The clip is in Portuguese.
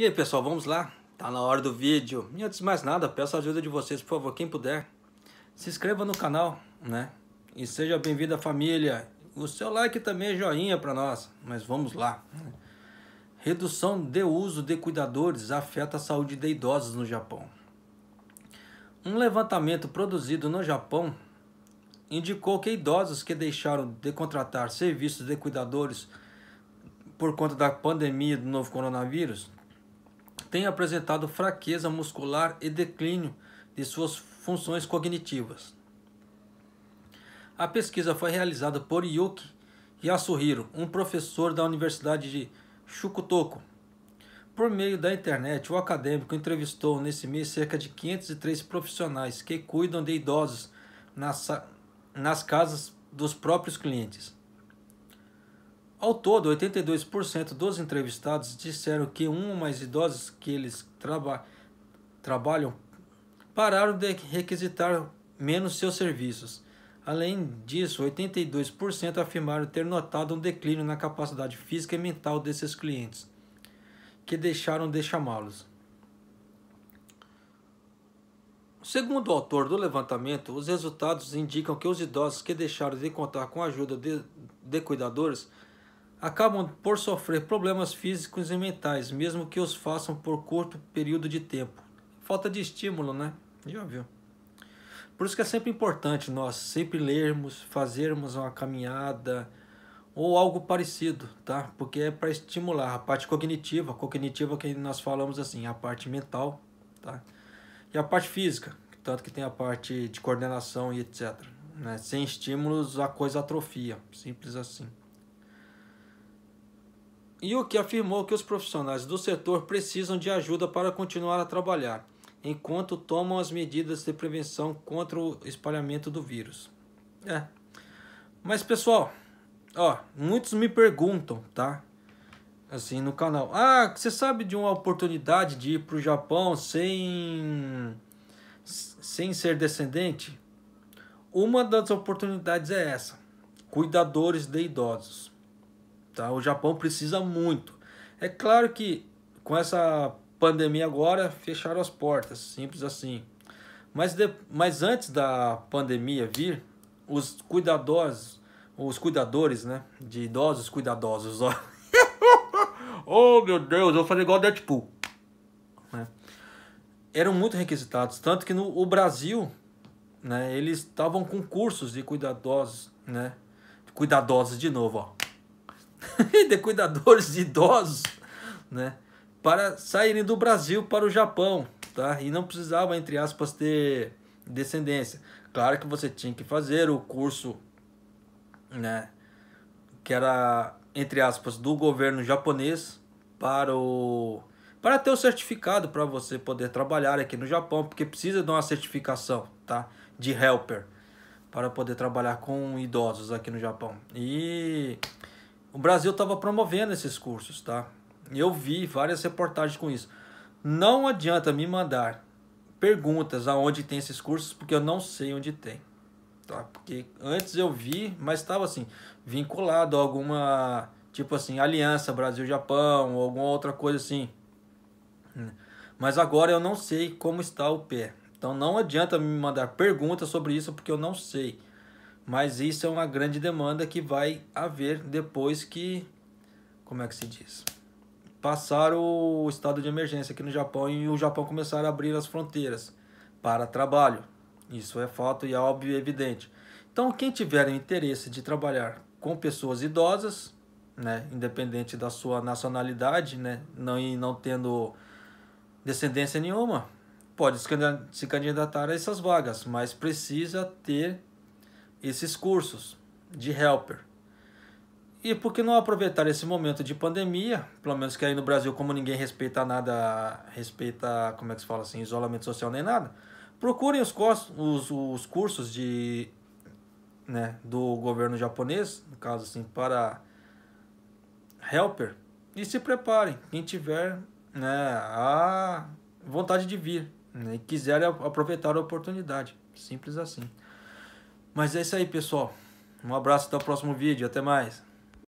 E aí pessoal, vamos lá? Tá na hora do vídeo. E antes de mais nada, peço a ajuda de vocês, por favor, quem puder. Se inscreva no canal, né? E seja bem-vindo à família. O seu like também é joinha para nós, mas vamos lá. Redução de uso de cuidadores afeta a saúde de idosos no Japão. Um levantamento produzido no Japão indicou que idosos que deixaram de contratar serviços de cuidadores por conta da pandemia do novo coronavírus tem apresentado fraqueza muscular e declínio de suas funções cognitivas. A pesquisa foi realizada por Yuki Yasuhiro, um professor da Universidade de Shukutoko. Por meio da internet, o acadêmico entrevistou nesse mês cerca de 503 profissionais que cuidam de idosos nas, nas casas dos próprios clientes. Ao todo, 82% dos entrevistados disseram que um ou mais idosos que eles traba trabalham pararam de requisitar menos seus serviços. Além disso, 82% afirmaram ter notado um declínio na capacidade física e mental desses clientes, que deixaram de chamá-los. Segundo o autor do levantamento, os resultados indicam que os idosos que deixaram de contar com a ajuda de, de cuidadores acabam por sofrer problemas físicos e mentais, mesmo que os façam por curto período de tempo. Falta de estímulo, né? Já viu. Por isso que é sempre importante nós sempre lermos, fazermos uma caminhada ou algo parecido, tá? Porque é para estimular a parte cognitiva, cognitiva que nós falamos assim, a parte mental, tá? E a parte física, tanto que tem a parte de coordenação e etc. Né? Sem estímulos a coisa atrofia, simples assim e o que afirmou que os profissionais do setor precisam de ajuda para continuar a trabalhar, enquanto tomam as medidas de prevenção contra o espalhamento do vírus. É. Mas pessoal, ó, muitos me perguntam, tá? Assim no canal. Ah, você sabe de uma oportunidade de ir para o Japão sem sem ser descendente? Uma das oportunidades é essa: cuidadores de idosos. Tá? O Japão precisa muito. É claro que com essa pandemia agora fecharam as portas, simples assim. Mas, de, mas antes da pandemia vir, os cuidadosos, os cuidadores, né, de idosos, cuidadosos, ó. oh, meu Deus, eu vou fazer igual Deadpool. Né? Eram muito requisitados, tanto que no o Brasil, né, eles estavam com cursos de cuidadosos, né, cuidadosos de novo, ó de cuidadores de idosos, né? Para saírem do Brasil para o Japão, tá? E não precisava, entre aspas, ter descendência. Claro que você tinha que fazer o curso, né? Que era, entre aspas, do governo japonês para o para ter o certificado para você poder trabalhar aqui no Japão, porque precisa de uma certificação, tá? De helper para poder trabalhar com idosos aqui no Japão. E o Brasil estava promovendo esses cursos, tá? Eu vi várias reportagens com isso. Não adianta me mandar perguntas aonde tem esses cursos, porque eu não sei onde tem. Tá? Porque antes eu vi, mas estava assim, vinculado a alguma, tipo assim, aliança Brasil-Japão, ou alguma outra coisa assim. Mas agora eu não sei como está o pé. Então não adianta me mandar perguntas sobre isso, porque eu não sei. Mas isso é uma grande demanda que vai haver depois que, como é que se diz? Passar o estado de emergência aqui no Japão e o Japão começar a abrir as fronteiras para trabalho. Isso é fato e é óbvio e evidente. Então, quem tiver o interesse de trabalhar com pessoas idosas, né, independente da sua nacionalidade, né, não, e não tendo descendência nenhuma, pode se candidatar a essas vagas, mas precisa ter esses cursos de helper. E por que não aproveitar esse momento de pandemia, pelo menos que aí no Brasil, como ninguém respeita nada, respeita, como é que se fala assim, isolamento social nem nada, procurem os, os, os cursos de, né, do governo japonês, no caso assim, para helper, e se preparem, quem tiver né, a vontade de vir né, e quiser aproveitar a oportunidade, simples assim. Mas é isso aí, pessoal. Um abraço até o próximo vídeo. Até mais.